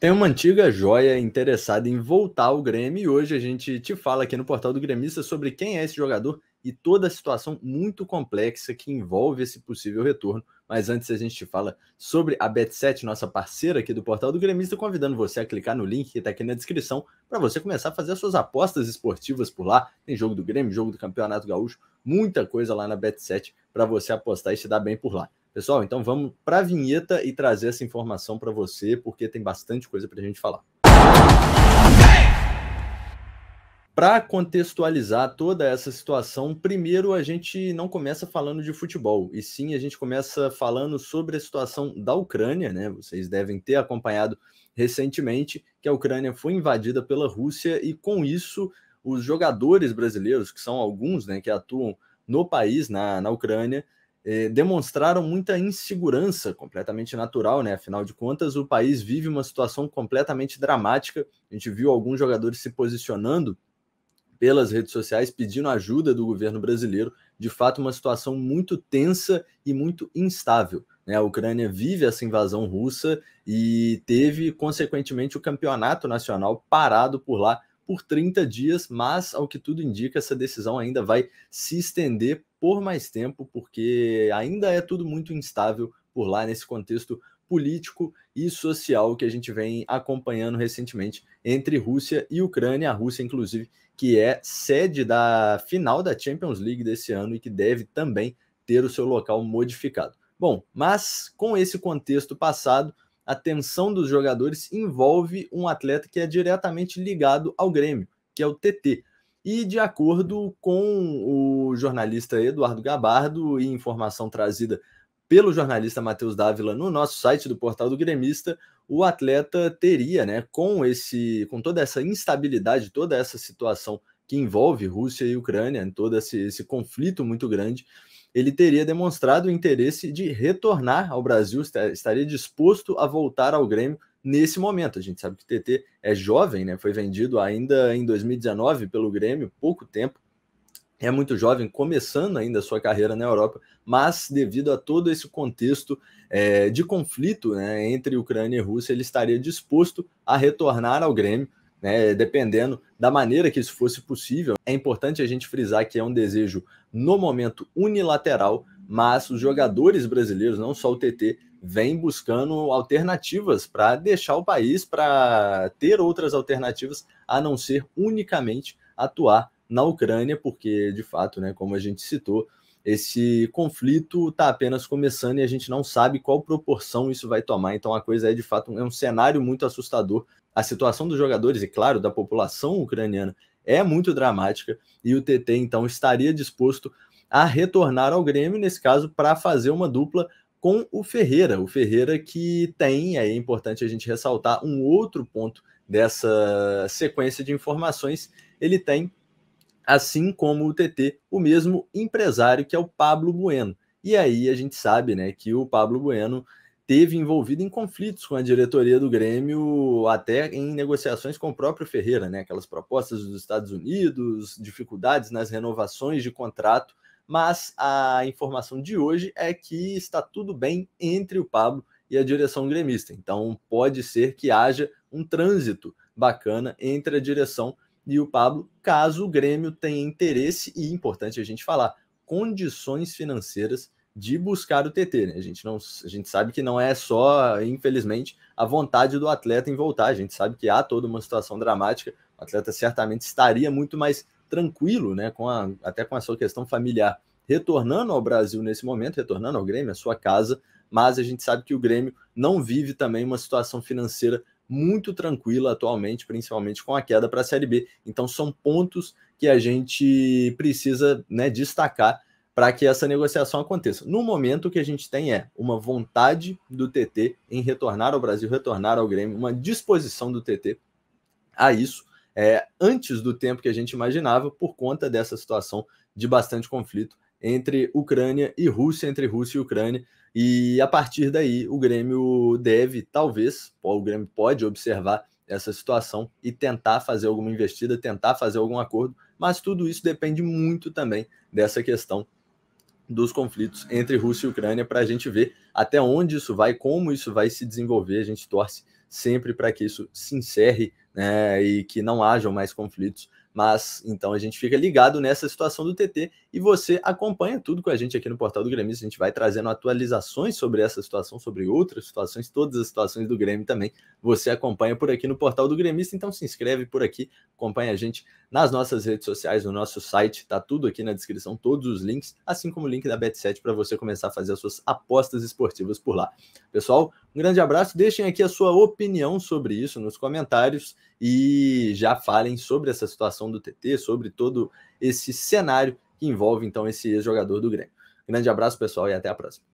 Tem uma antiga joia interessada em voltar ao Grêmio e hoje a gente te fala aqui no Portal do Gremista sobre quem é esse jogador e toda a situação muito complexa que envolve esse possível retorno. Mas antes a gente te fala sobre a Bet7, nossa parceira aqui do Portal do Gremista, convidando você a clicar no link que está aqui na descrição para você começar a fazer as suas apostas esportivas por lá. Tem jogo do Grêmio, jogo do Campeonato Gaúcho, muita coisa lá na Bet7 para você apostar e se dar bem por lá. Pessoal, então vamos para a vinheta e trazer essa informação para você, porque tem bastante coisa para a gente falar. Para contextualizar toda essa situação, primeiro a gente não começa falando de futebol, e sim a gente começa falando sobre a situação da Ucrânia, né? Vocês devem ter acompanhado recentemente que a Ucrânia foi invadida pela Rússia e com isso os jogadores brasileiros, que são alguns, né, que atuam no país, na, na Ucrânia, é, demonstraram muita insegurança, completamente natural, né? Afinal de contas, o país vive uma situação completamente dramática. A gente viu alguns jogadores se posicionando pelas redes sociais pedindo ajuda do governo brasileiro. De fato, uma situação muito tensa e muito instável. Né? A Ucrânia vive essa invasão russa e teve, consequentemente, o campeonato nacional parado por lá por 30 dias, mas, ao que tudo indica, essa decisão ainda vai se estender por mais tempo, porque ainda é tudo muito instável por lá nesse contexto político e social que a gente vem acompanhando recentemente entre Rússia e Ucrânia. A Rússia, inclusive, que é sede da final da Champions League desse ano e que deve também ter o seu local modificado. Bom, mas com esse contexto passado, a tensão dos jogadores envolve um atleta que é diretamente ligado ao Grêmio, que é o TT. E de acordo com o jornalista Eduardo Gabardo e informação trazida pelo jornalista Matheus Dávila no nosso site do portal do Gremista, o atleta teria, né, com esse, com toda essa instabilidade, toda essa situação que envolve Rússia e Ucrânia, todo esse, esse conflito muito grande, ele teria demonstrado o interesse de retornar ao Brasil, estaria disposto a voltar ao Grêmio nesse momento. A gente sabe que o TT é jovem, né? Foi vendido ainda em 2019 pelo Grêmio, pouco tempo. É muito jovem, começando ainda a sua carreira na Europa, mas devido a todo esse contexto é, de conflito né, entre Ucrânia e Rússia, ele estaria disposto a retornar ao Grêmio. Né, dependendo da maneira que isso fosse possível. É importante a gente frisar que é um desejo no momento unilateral, mas os jogadores brasileiros, não só o TT, vem buscando alternativas para deixar o país, para ter outras alternativas a não ser unicamente atuar na Ucrânia, porque de fato, né, como a gente citou, esse conflito está apenas começando e a gente não sabe qual proporção isso vai tomar. Então a coisa é de fato é um cenário muito assustador. A situação dos jogadores e claro da população ucraniana é muito dramática e o TT então estaria disposto a retornar ao Grêmio nesse caso para fazer uma dupla com o Ferreira. O Ferreira que tem, aí é importante a gente ressaltar um outro ponto dessa sequência de informações, ele tem, assim como o TT, o mesmo empresário que é o Pablo Bueno. E aí a gente sabe, né, que o Pablo Bueno teve envolvido em conflitos com a diretoria do Grêmio, até em negociações com o próprio Ferreira, né? Aquelas propostas dos Estados Unidos, dificuldades nas renovações de contrato mas a informação de hoje é que está tudo bem entre o Pablo e a direção gremista. Então pode ser que haja um trânsito bacana entre a direção e o Pablo, caso o Grêmio tenha interesse e importante a gente falar, condições financeiras de buscar o TT, né? A gente não a gente sabe que não é só, infelizmente, a vontade do atleta em voltar. A gente sabe que há toda uma situação dramática. O atleta certamente estaria muito mais tranquilo, né, com a, até com a sua questão familiar, retornando ao Brasil nesse momento, retornando ao Grêmio, à sua casa, mas a gente sabe que o Grêmio não vive também uma situação financeira muito tranquila atualmente, principalmente com a queda para a Série B. Então são pontos que a gente precisa né, destacar para que essa negociação aconteça. No momento, o que a gente tem é uma vontade do TT em retornar ao Brasil, retornar ao Grêmio, uma disposição do TT a isso, é, antes do tempo que a gente imaginava, por conta dessa situação de bastante conflito entre Ucrânia e Rússia, entre Rússia e Ucrânia. E a partir daí, o Grêmio deve, talvez, o Grêmio pode observar essa situação e tentar fazer alguma investida, tentar fazer algum acordo, mas tudo isso depende muito também dessa questão dos conflitos entre Rússia e Ucrânia para a gente ver até onde isso vai, como isso vai se desenvolver. A gente torce sempre para que isso se encerre né, e que não hajam mais conflitos mas então a gente fica ligado nessa situação do TT e você acompanha tudo com a gente aqui no portal do Grêmio. A gente vai trazendo atualizações sobre essa situação, sobre outras situações, todas as situações do Grêmio também. Você acompanha por aqui no portal do Grêmio, então se inscreve por aqui, acompanha a gente nas nossas redes sociais, no nosso site, tá tudo aqui na descrição, todos os links, assim como o link da Bet7 para você começar a fazer as suas apostas esportivas por lá. Pessoal, um grande abraço, deixem aqui a sua opinião sobre isso nos comentários e já falem sobre essa situação do TT, sobre todo esse cenário que envolve então esse ex-jogador do Grêmio. Grande abraço, pessoal, e até a próxima.